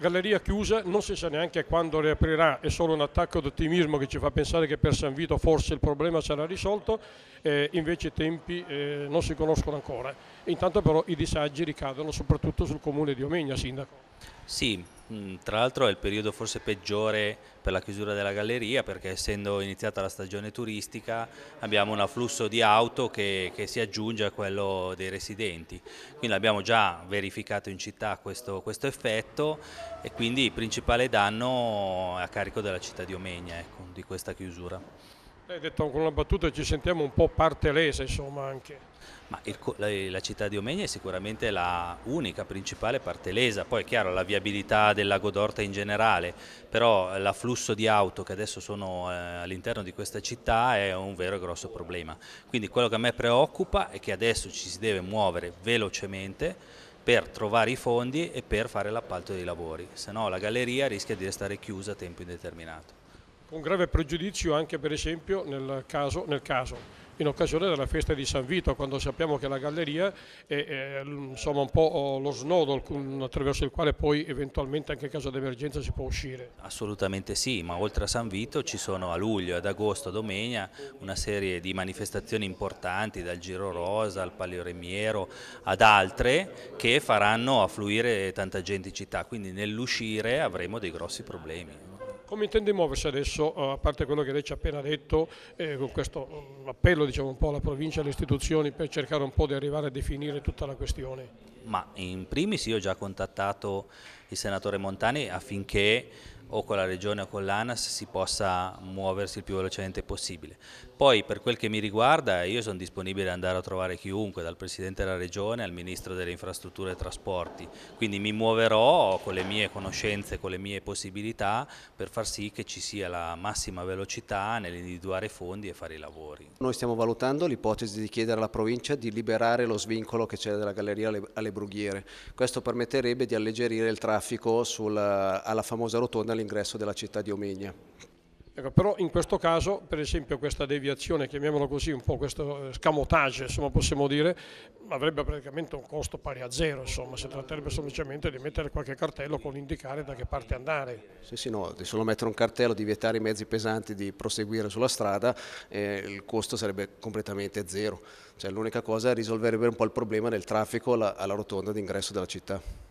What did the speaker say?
Galleria chiusa, non si sa neanche quando riaprirà, è solo un attacco d'ottimismo che ci fa pensare che per San Vito forse il problema sarà risolto, eh, invece i tempi eh, non si conoscono ancora. Intanto però i disagi ricadono soprattutto sul comune di Omegna, Sindaco. Sì, mm, tra l'altro è il periodo forse peggiore per la chiusura della galleria perché essendo iniziata la stagione turistica abbiamo un afflusso di auto che, che si aggiunge a quello dei residenti. Quindi abbiamo già verificato in città questo, questo, effetto e quindi il principale danno è a carico della città di Omegna, ecco, di questa chiusura. Lei ha detto con una battuta ci sentiamo un po' parte lesa insomma anche. Il, la, la, città di Omegna è sicuramente la unica principale parte lesa, poi è chiaro la viabilità del lago d'Orta in generale, però l'afflusso di auto che adesso sono eh, all'interno di questa città è un vero e grosso problema. Quindi quello che a me preoccupa è che adesso ci si deve muovere velocemente per trovare i fondi e per fare l'appalto dei lavori, se no la galleria rischia di restare chiusa a tempo indeterminato con grave pregiudizio anche per esempio nel caso, nel caso in occasione della festa di San Vito, quando sappiamo che la galleria è, è insomma, un po' lo snodo attraverso il quale poi eventualmente anche in caso di emergenza si può uscire. Assolutamente sì, ma oltre a San Vito ci sono a luglio, ad agosto, a domenica una serie di manifestazioni importanti dal Giro Rosa al Palio Remiero ad altre che faranno affluire tanta gente in città, quindi nell'uscire avremo dei grossi problemi. Come intende muoversi adesso, eh, a parte quello che lei ci ha appena detto, eh, con questo mm, appello diciamo, un po' alla provincia e alle istituzioni per cercare un po' di arrivare a definire tutta la questione? Ma in primis io ho già contattato il senatore Montani affinché o con la regione o con l'ANAS si possa muoversi il più velocemente possibile. Poi per quel che mi riguarda io sono disponibile ad andare a trovare chiunque, dal Presidente della Regione al Ministro delle Infrastrutture e Trasporti, quindi mi muoverò con le mie conoscenze, con le mie possibilità per far sì che ci sia la massima velocità nell'individuare fondi e fare i lavori. Noi stiamo valutando l'ipotesi di chiedere alla provincia di liberare lo svincolo che c'è della galleria alle Brughiere, questo permetterebbe di alleggerire il traffico sulla, alla famosa rotonda all'ingresso della città di Omegna. Ecco, però in questo caso, per esempio, questa deviazione, chiamiamolo così, un po' questo eh, scamotage, insomma, possiamo dire, avrebbe praticamente un costo pari a zero, insomma, si tratterebbe semplicemente di mettere qualche cartello con indicare da che parte andare. Sì, sì, no, di solo mettere un cartello, di vietare i mezzi pesanti di proseguire sulla strada, eh, il costo sarebbe completamente zero. Cioè, l'unica cosa risolverebbe un po' il problema del traffico alla, alla rotonda d'ingresso della città.